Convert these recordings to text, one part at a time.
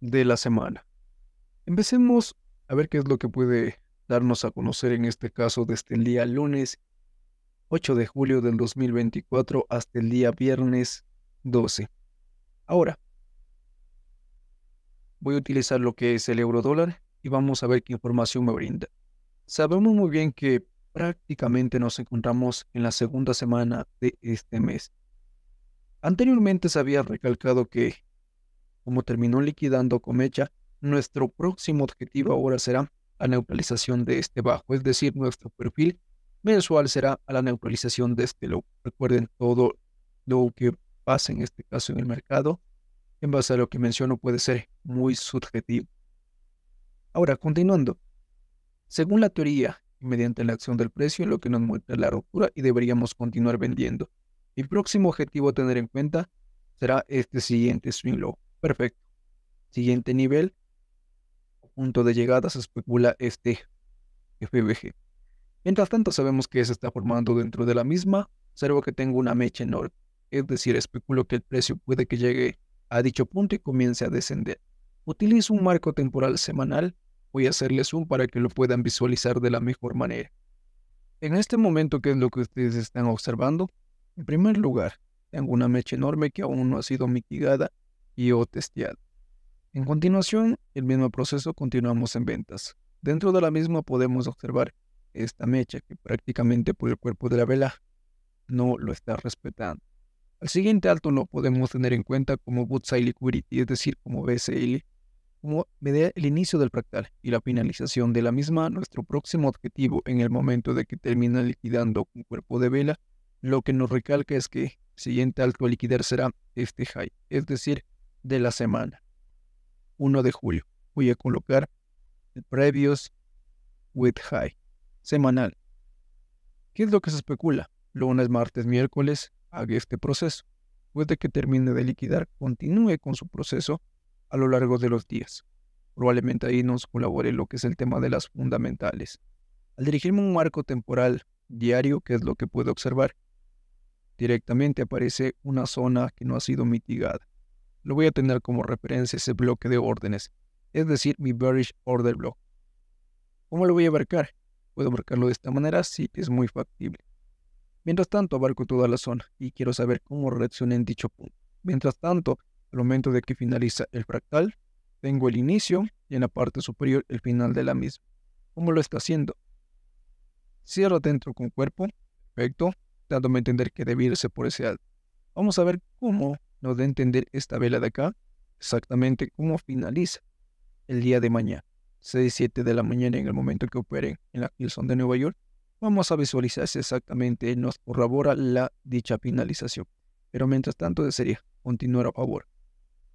de la semana. Empecemos a ver qué es lo que puede darnos a conocer en este caso desde el día lunes 8 de julio del 2024 hasta el día viernes 12. Ahora, voy a utilizar lo que es el euro dólar y vamos a ver qué información me brinda. Sabemos muy bien que prácticamente nos encontramos en la segunda semana de este mes. Anteriormente se había recalcado que como terminó liquidando Comecha, nuestro próximo objetivo ahora será la neutralización de este bajo, es decir, nuestro perfil mensual será a la neutralización de este low. Recuerden todo lo que pasa en este caso en el mercado, en base a lo que menciono, puede ser muy subjetivo. Ahora, continuando, según la teoría, mediante la acción del precio, lo que nos muestra la ruptura y deberíamos continuar vendiendo. Mi próximo objetivo a tener en cuenta será este siguiente swing low. Perfecto. Siguiente nivel, punto de llegada, se especula este FBG. Mientras tanto, sabemos que se está formando dentro de la misma, observo que tengo una mecha enorme. Es decir, especulo que el precio puede que llegue a dicho punto y comience a descender. Utilizo un marco temporal semanal. Voy a hacerle zoom para que lo puedan visualizar de la mejor manera. En este momento, ¿qué es lo que ustedes están observando? En primer lugar, tengo una mecha enorme que aún no ha sido mitigada y o testear. En continuación, el mismo proceso continuamos en ventas. Dentro de la misma podemos observar esta mecha que prácticamente por el cuerpo de la vela no lo está respetando. Al siguiente alto lo podemos tener en cuenta como High Liquidity, es decir, como BSL, como media el inicio del fractal y la finalización de la misma, nuestro próximo objetivo en el momento de que termina liquidando un cuerpo de vela, lo que nos recalca es que el siguiente alto a liquidar será este high, es decir, de la semana, 1 de julio. Voy a colocar el Previous with High, semanal. ¿Qué es lo que se especula? Lunes, martes, miércoles, haga este proceso. Después de que termine de liquidar, continúe con su proceso a lo largo de los días. Probablemente ahí nos colabore lo que es el tema de las fundamentales. Al dirigirme a un marco temporal diario, que es lo que puedo observar, directamente aparece una zona que no ha sido mitigada lo voy a tener como referencia ese bloque de órdenes, es decir, mi bearish order block. ¿Cómo lo voy a abarcar? Puedo abarcarlo de esta manera, sí, es muy factible. Mientras tanto, abarco toda la zona y quiero saber cómo reacciona en dicho punto. Mientras tanto, al momento de que finaliza el fractal, tengo el inicio y en la parte superior el final de la misma. ¿Cómo lo está haciendo? Cierro dentro con cuerpo, perfecto, dándome a entender que debe irse por ese alto. Vamos a ver cómo de entender esta vela de acá exactamente cómo finaliza el día de mañana, 6 7 de la mañana en el momento que operen en la Wilson de Nueva York. Vamos a visualizar si exactamente nos corrobora la dicha finalización. Pero mientras tanto desearía continuar a favor.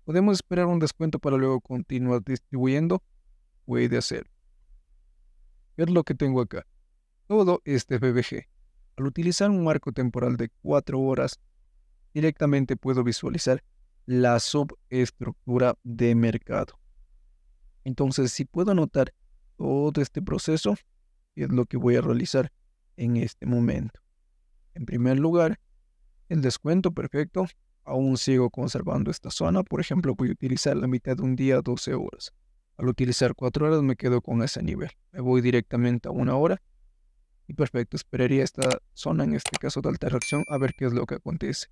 ¿Podemos esperar un descuento para luego continuar distribuyendo? Puede hacer. ver lo que tengo acá? Todo este BBG. Al utilizar un marco temporal de 4 horas, directamente puedo visualizar la subestructura de mercado. Entonces, si puedo anotar todo este proceso, es lo que voy a realizar en este momento. En primer lugar, el descuento, perfecto. Aún sigo conservando esta zona. Por ejemplo, voy a utilizar la mitad de un día 12 horas. Al utilizar 4 horas me quedo con ese nivel. Me voy directamente a una hora. Y perfecto, esperaría esta zona, en este caso de alta reacción, a ver qué es lo que acontece.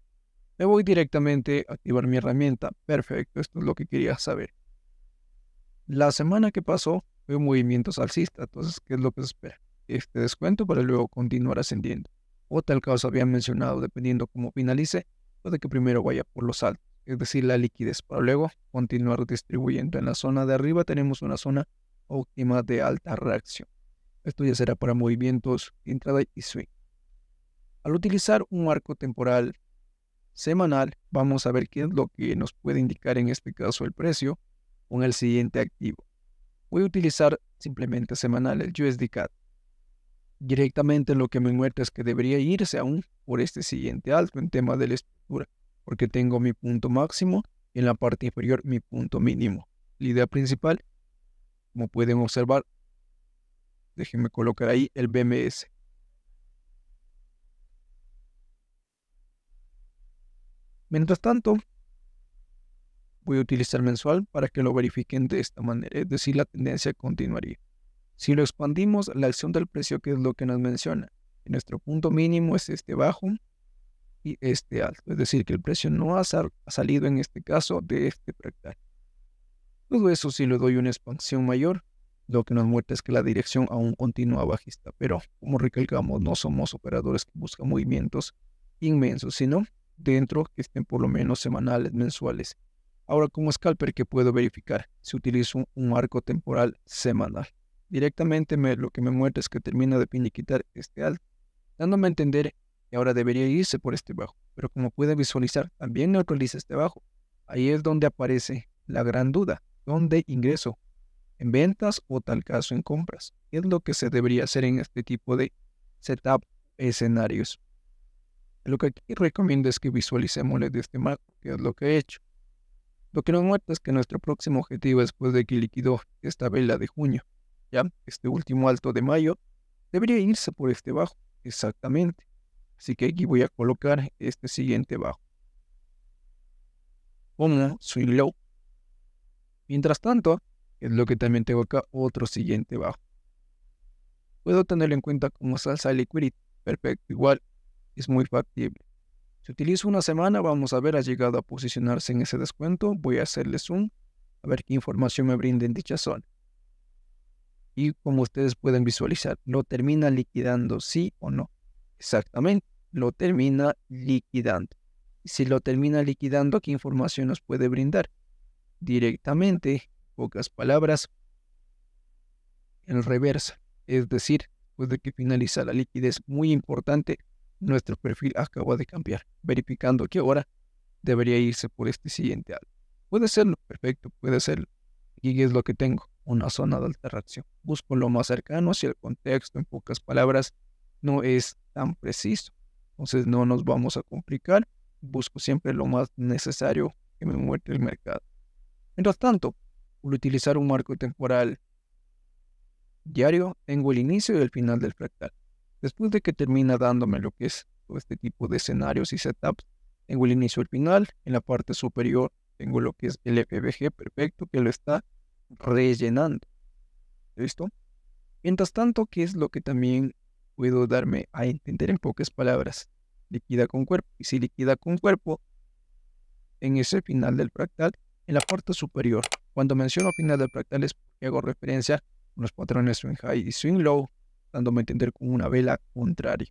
Me voy directamente a activar mi herramienta. Perfecto, esto es lo que quería saber. La semana que pasó fue un movimiento salcista, entonces, ¿qué es lo que se espera? Este descuento para luego continuar ascendiendo. O tal caso había mencionado, dependiendo cómo finalice, puede que primero vaya por los altos, es decir, la liquidez, para luego continuar distribuyendo. En la zona de arriba tenemos una zona óptima de alta reacción. Esto ya será para movimientos entrada y swing. Al utilizar un arco temporal semanal, vamos a ver qué es lo que nos puede indicar en este caso el precio con el siguiente activo. Voy a utilizar simplemente semanal el USD Directamente lo que me muestra es que debería irse aún por este siguiente alto en tema de la estructura, porque tengo mi punto máximo y en la parte inferior mi punto mínimo. La idea principal, como pueden observar, déjenme colocar ahí el BMS. Mientras tanto, voy a utilizar mensual para que lo verifiquen de esta manera, es decir, la tendencia continuaría. Si lo expandimos, la acción del precio, que es lo que nos menciona, nuestro punto mínimo es este bajo y este alto, es decir, que el precio no ha, salido en este caso de este fractal. Todo eso si le doy una expansión mayor, lo que nos muestra es que la dirección aún continúa bajista, pero como recalcamos, no somos operadores que buscan movimientos inmensos, sino dentro que estén por lo menos semanales, mensuales. Ahora, como scalper, que puedo verificar? Si utilizo un, arco temporal semanal. Directamente me, lo que me muestra es que termina de piniquitar este alto, dándome a entender que ahora debería irse por este bajo. Pero como puede visualizar, también neutraliza este bajo. Ahí es donde aparece la gran duda. ¿Dónde ingreso? ¿En ventas o tal caso en compras? ¿Qué es lo que se debería hacer en este tipo de setup escenarios? Lo que aquí recomiendo es que visualicemos de este marco, que es lo que he hecho. Lo que nos muestra es que nuestro próximo objetivo después de que liquidó esta vela de junio, ya este último alto de mayo, debería irse por este bajo, exactamente. Así que aquí voy a colocar este siguiente bajo. Como swing low. Mientras tanto, es lo que también tengo acá, otro siguiente bajo. Puedo tenerlo en cuenta como salsa liquidity. Perfecto, igual es muy factible. Si utilizo una semana, vamos a ver, ha llegado a posicionarse en ese descuento. Voy a hacerle zoom a ver qué información me brinda en dicha zona. Y como ustedes pueden visualizar, lo termina liquidando sí o no. Exactamente, lo termina liquidando. Si lo termina liquidando, ¿qué información nos puede brindar? Directamente, pocas palabras, En reversa. Es decir, puede que finaliza la liquidez muy importante, nuestro perfil acaba de cambiar, verificando que ahora debería irse por este siguiente alto. Puede serlo, perfecto, puede serlo. Y es lo que tengo, una zona de alteración. Busco lo más cercano hacia el contexto, en pocas palabras, no es tan preciso. Entonces no nos vamos a complicar, busco siempre lo más necesario que me muerte el mercado. Mientras tanto, por utilizar un marco temporal diario, tengo el inicio y el final del fractal. Después de que termina dándome lo que es todo este tipo de escenarios y setups, tengo el inicio y el final. En la parte superior tengo lo que es el FBG perfecto que lo está rellenando. ¿Listo? Mientras tanto, ¿qué es lo que también puedo darme a entender en pocas palabras? Liquida con cuerpo. Y si liquida con cuerpo, en ese final del fractal, en la parte superior. Cuando menciono final del fractal es porque hago referencia a los patrones swing high y swing low dándome a entender con una vela contraria.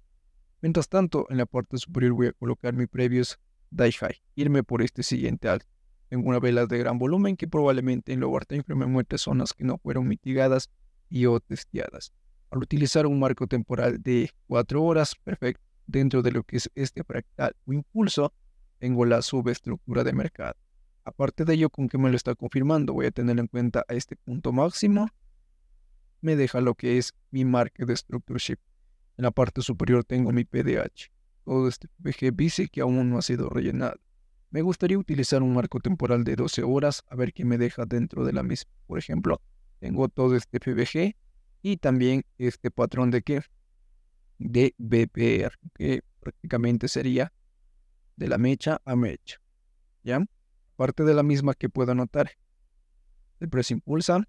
Mientras tanto, en la parte superior voy a colocar mi previous die high, irme por este siguiente alto. Tengo una vela de gran volumen que probablemente en lo time me muestre zonas que no fueron mitigadas y o testeadas. Al utilizar un marco temporal de 4 horas, perfecto, dentro de lo que es este fractal o impulso, tengo la subestructura de mercado. Aparte de ello, con que me lo está confirmando, voy a tener en cuenta este punto máximo me deja lo que es mi marca de structure En la parte superior tengo mi PDH, todo este PBG dice que aún no ha sido rellenado. Me gustaría utilizar un marco temporal de 12 horas a ver qué me deja dentro de la misma. Por ejemplo, tengo todo este PBG y también este patrón de que De BPR, que prácticamente sería de la mecha a mecha. ¿Ya? Parte de la misma que puedo anotar. El press impulsa,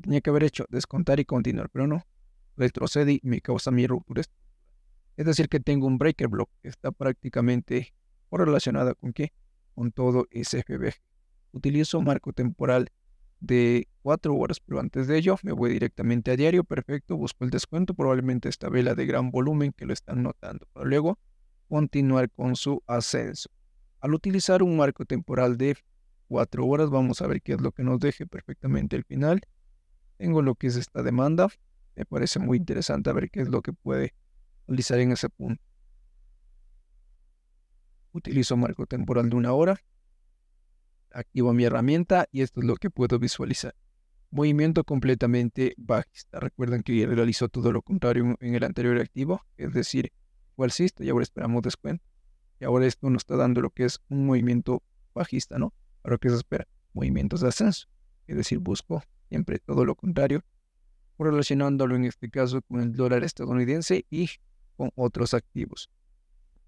tenía que haber hecho, descontar y continuar, pero no, retrocedí y me causa mi ruptura. Es decir, que tengo un breaker block que está prácticamente correlacionado con qué? Con todo ese FBG. Utilizo marco temporal de 4 horas, pero antes de ello me voy directamente a diario, perfecto, busco el descuento, probablemente esta vela de gran volumen que lo están notando, para luego continuar con su ascenso. Al utilizar un marco temporal de 4 horas, vamos a ver qué es lo que nos deje perfectamente el final tengo lo que es esta demanda. Me parece muy interesante a ver qué es lo que puede realizar en ese punto. Utilizo marco temporal de una hora. Activo mi herramienta y esto es lo que puedo visualizar. Movimiento completamente bajista. Recuerden que realizó todo lo contrario en el anterior activo, es decir, fue alcista y ahora esperamos descuento. Y ahora esto nos está dando lo que es un movimiento bajista, ¿no? Ahora que se espera, movimientos de ascenso es decir, busco siempre todo lo contrario, relacionándolo en este caso con el dólar estadounidense y con otros activos.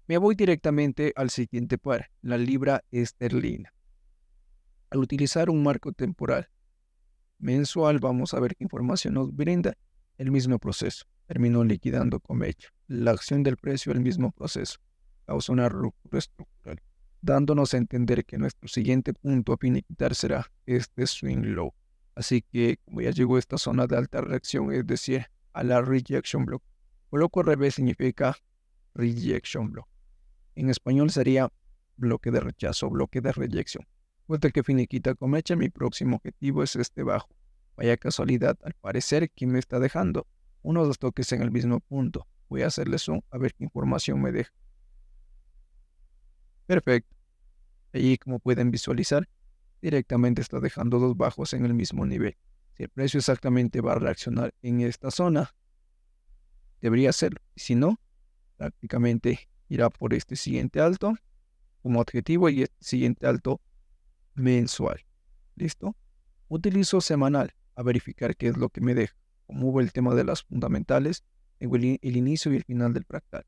Me voy directamente al siguiente par, la libra esterlina. Al utilizar un marco temporal mensual, vamos a ver qué información nos brinda el mismo proceso. Terminó liquidando con hecho, La acción del precio, el mismo proceso. Causa una ruptura estructural dándonos a entender que nuestro siguiente punto a finiquitar será este swing low. Así que como ya llegó a esta zona de alta reacción, es decir, a la rejection block. Coloco al revés significa rejection block. En español sería bloque de rechazo, bloque de reyección. Vuelta pues que finiquita con mi próximo objetivo es este bajo. Vaya casualidad, al parecer, ¿quién me está dejando? Unos dos toques en el mismo punto. Voy a hacerle zoom a ver qué información me deja. Perfecto ahí como pueden visualizar, directamente está dejando dos bajos en el mismo nivel. Si el precio exactamente va a reaccionar en esta zona, debería hacerlo. Si no, prácticamente irá por este siguiente alto como adjetivo y este siguiente alto mensual. ¿Listo? Utilizo semanal a verificar qué es lo que me deja. Como hubo el tema de las fundamentales, el, inicio y el final del fractal.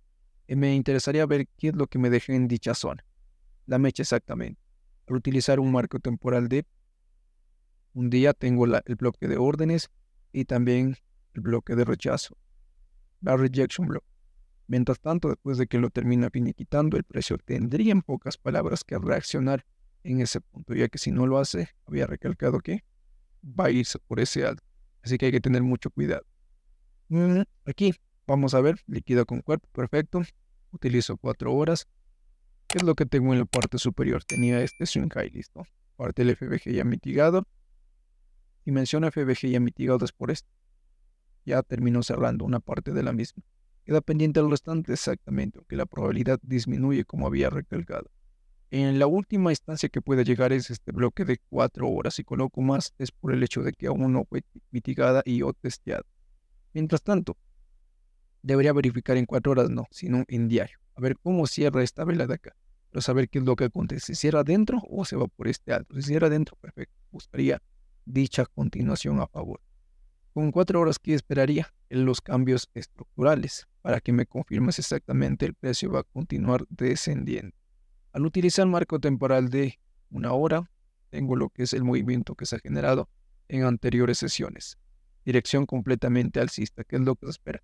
Eh, me interesaría ver qué es lo que me deja en dicha zona la mecha exactamente. Al utilizar un marco temporal de un día tengo el bloque de órdenes y también el bloque de rechazo, la rejection block. Mientras tanto, después de que lo termina finiquitando, el precio tendría en pocas palabras que reaccionar en ese punto, ya que si no lo hace, había recalcado que va a irse por ese alto. Así que hay que tener mucho cuidado. Mm, aquí vamos a ver, liquida con cuerpo, perfecto. Utilizo cuatro horas, es lo que tengo en la parte superior? Tenía este swing high, listo. Parte del FBG ya mitigado. Dimensión FBG ya mitigado es por esto. Ya terminó cerrando una parte de la misma. Queda pendiente el restante exactamente, aunque la probabilidad disminuye como había recalcado. En la última instancia que puede llegar es este bloque de 4 horas. Si coloco más es por el hecho de que aún no fue mitigada y o testeado Mientras tanto, debería verificar en cuatro horas, no, sino en diario. A ver cómo cierra esta vela de acá saber qué es lo que acontece. Si cierra adentro o se va por este alto. Si cierra adentro, perfecto. Buscaría dicha continuación a favor. Con cuatro horas que esperaría en los cambios estructurales para que me confirmes exactamente el precio va a continuar descendiendo. Al utilizar el marco temporal de una hora, tengo lo que es el movimiento que se ha generado en anteriores sesiones. Dirección completamente alcista, que es lo que se espera.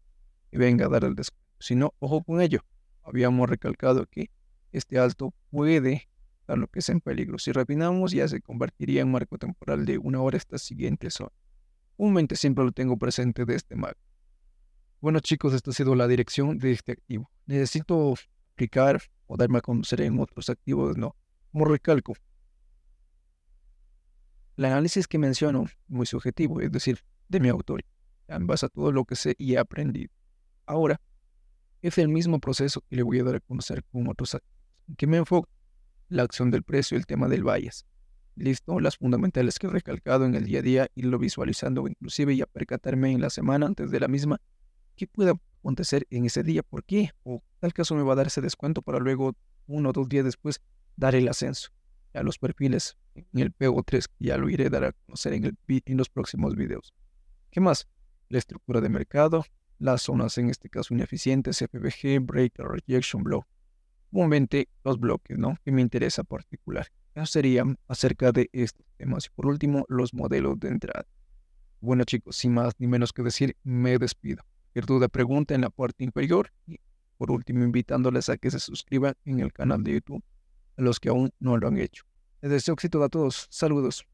Que venga a dar el descuento. Si no, ojo con ello. Habíamos recalcado aquí este alto puede dar lo que es en peligro. Si refinamos, ya se convertiría en marco temporal de una hora esta siguiente zona. mente siempre lo tengo presente de este marco. Bueno chicos, esta ha sido la dirección de este activo. Necesito explicar o darme a conocer en otros activos, no. Como recalco, el análisis que menciono es muy subjetivo, es decir, de mi autor, en base a todo lo que sé y he aprendido. Ahora, es el mismo proceso y le voy a dar a conocer con otros activos. ¿En qué me enfoco? La acción del precio, y el tema del bias. Listo, las fundamentales que he recalcado en el día a día, irlo visualizando inclusive y a percatarme en la semana antes de la misma, qué puede acontecer en ese día, por qué, o tal caso me va a dar ese descuento para luego uno o dos días después dar el ascenso a los perfiles en el PO3, ya lo iré a dar a conocer en, los próximos videos. ¿Qué más? La estructura de mercado, las zonas en este caso ineficientes, FBG, Breaker, rejection, block comúnmente los bloques, ¿no? Que me interesa particular. Eso sería acerca de estos temas. Y por último, los modelos de entrada. Bueno chicos, sin más ni menos que decir, me despido. Cualquier duda, pregunta en la parte inferior. Y por último, invitándoles a que se suscriban en el canal de YouTube, a los que aún no lo han hecho. Les deseo éxito a todos. Saludos.